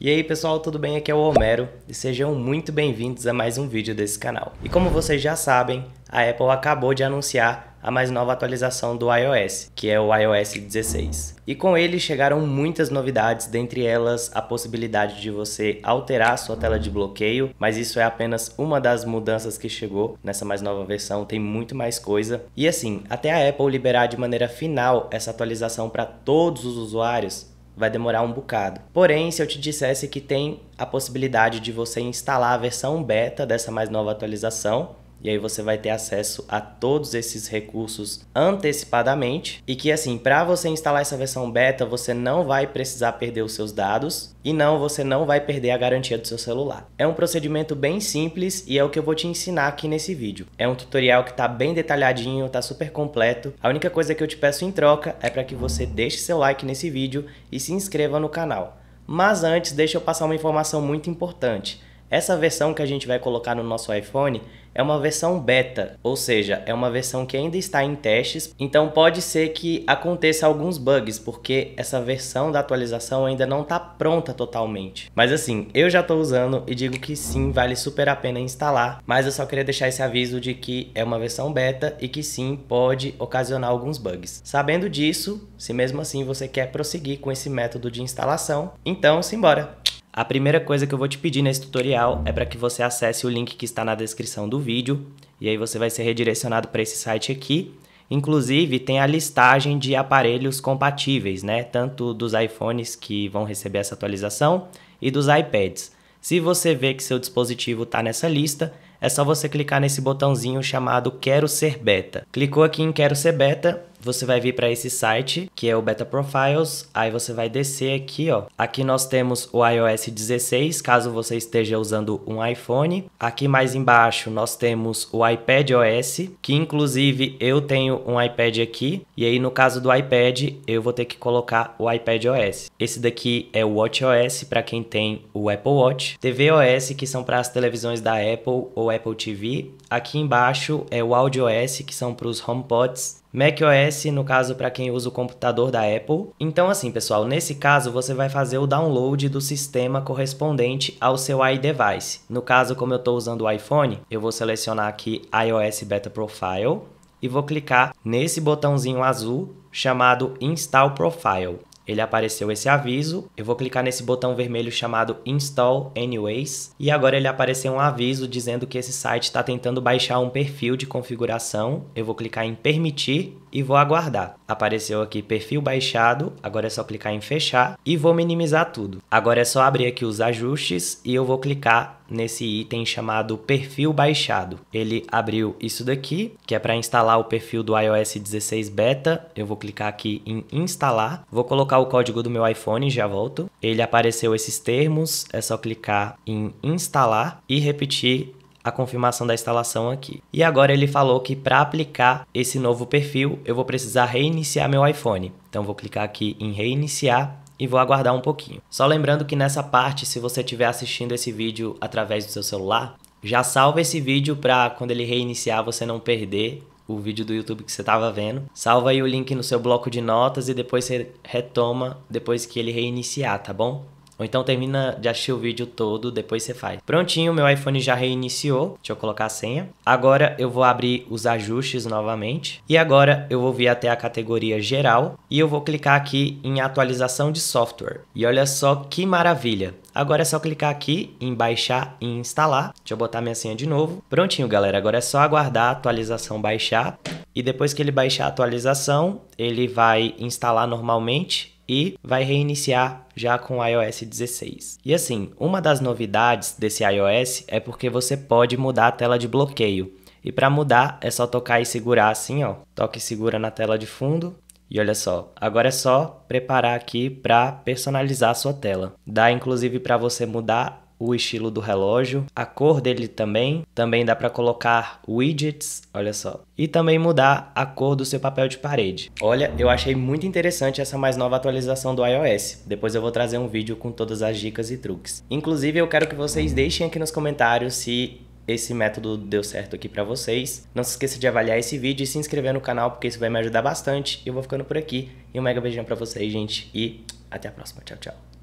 E aí pessoal, tudo bem? Aqui é o Homero e sejam muito bem-vindos a mais um vídeo desse canal. E como vocês já sabem, a Apple acabou de anunciar a mais nova atualização do iOS, que é o iOS 16. E com ele chegaram muitas novidades, dentre elas a possibilidade de você alterar sua tela de bloqueio, mas isso é apenas uma das mudanças que chegou nessa mais nova versão, tem muito mais coisa. E assim, até a Apple liberar de maneira final essa atualização para todos os usuários, vai demorar um bocado. Porém, se eu te dissesse que tem a possibilidade de você instalar a versão beta dessa mais nova atualização, e aí você vai ter acesso a todos esses recursos antecipadamente e que assim, para você instalar essa versão beta, você não vai precisar perder os seus dados e não, você não vai perder a garantia do seu celular. É um procedimento bem simples e é o que eu vou te ensinar aqui nesse vídeo. É um tutorial que tá bem detalhadinho, tá super completo. A única coisa que eu te peço em troca é para que você deixe seu like nesse vídeo e se inscreva no canal. Mas antes, deixa eu passar uma informação muito importante. Essa versão que a gente vai colocar no nosso iPhone é uma versão beta, ou seja, é uma versão que ainda está em testes, então pode ser que aconteça alguns bugs, porque essa versão da atualização ainda não está pronta totalmente. Mas assim, eu já estou usando e digo que sim, vale super a pena instalar, mas eu só queria deixar esse aviso de que é uma versão beta e que sim, pode ocasionar alguns bugs. Sabendo disso, se mesmo assim você quer prosseguir com esse método de instalação, então simbora! A primeira coisa que eu vou te pedir nesse tutorial é para que você acesse o link que está na descrição do vídeo e aí você vai ser redirecionado para esse site aqui. Inclusive tem a listagem de aparelhos compatíveis, né? Tanto dos iPhones que vão receber essa atualização e dos iPads. Se você vê que seu dispositivo está nessa lista, é só você clicar nesse botãozinho chamado Quero Ser Beta. Clicou aqui em Quero Ser Beta, você vai vir para esse site, que é o Beta Profiles, aí você vai descer aqui, ó. Aqui nós temos o iOS 16, caso você esteja usando um iPhone. Aqui mais embaixo nós temos o iPad OS, que inclusive eu tenho um iPad aqui, e aí no caso do iPad, eu vou ter que colocar o iPad OS. Esse daqui é o Watch OS para quem tem o Apple Watch, TV OS que são para as televisões da Apple ou Apple TV, Aqui embaixo é o iOS, que são para os HomePods, macOS, no caso, para quem usa o computador da Apple. Então, assim, pessoal, nesse caso você vai fazer o download do sistema correspondente ao seu iDevice. No caso, como eu estou usando o iPhone, eu vou selecionar aqui iOS Beta Profile e vou clicar nesse botãozinho azul chamado Install Profile ele apareceu esse aviso. Eu vou clicar nesse botão vermelho chamado Install Anyways e agora ele apareceu um aviso dizendo que esse site está tentando baixar um perfil de configuração. Eu vou clicar em Permitir e vou aguardar. Apareceu aqui perfil baixado, agora é só clicar em fechar e vou minimizar tudo. Agora é só abrir aqui os ajustes e eu vou clicar nesse item chamado perfil baixado. Ele abriu isso daqui, que é para instalar o perfil do iOS 16 beta. Eu vou clicar aqui em instalar, vou colocar o código do meu iPhone e já volto. Ele apareceu esses termos, é só clicar em instalar e repetir a confirmação da instalação aqui. E agora ele falou que para aplicar esse novo perfil, eu vou precisar reiniciar meu iPhone. Então vou clicar aqui em reiniciar e vou aguardar um pouquinho. Só lembrando que nessa parte, se você estiver assistindo esse vídeo através do seu celular, já salva esse vídeo para quando ele reiniciar você não perder o vídeo do YouTube que você estava vendo. Salva aí o link no seu bloco de notas e depois você retoma depois que ele reiniciar, tá bom? Ou então termina de assistir o vídeo todo, depois você faz. Prontinho, meu iPhone já reiniciou. Deixa eu colocar a senha. Agora eu vou abrir os ajustes novamente. E agora eu vou vir até a categoria geral e eu vou clicar aqui em atualização de software. E olha só que maravilha. Agora é só clicar aqui em baixar e instalar. Deixa eu botar minha senha de novo. Prontinho, galera. Agora é só aguardar a atualização baixar. E depois que ele baixar a atualização, ele vai instalar normalmente e vai reiniciar já com o iOS 16. E assim, uma das novidades desse iOS é porque você pode mudar a tela de bloqueio. E para mudar é só tocar e segurar assim, ó. Toca e segura na tela de fundo. E olha só, agora é só preparar aqui para personalizar a sua tela. Dá inclusive para você mudar o estilo do relógio, a cor dele também. Também dá para colocar widgets, olha só. E também mudar a cor do seu papel de parede. Olha, eu achei muito interessante essa mais nova atualização do iOS. Depois eu vou trazer um vídeo com todas as dicas e truques. Inclusive, eu quero que vocês deixem aqui nos comentários se esse método deu certo aqui para vocês. Não se esqueça de avaliar esse vídeo e se inscrever no canal, porque isso vai me ajudar bastante. Eu vou ficando por aqui. E um mega beijão para vocês, gente. E até a próxima. Tchau, tchau.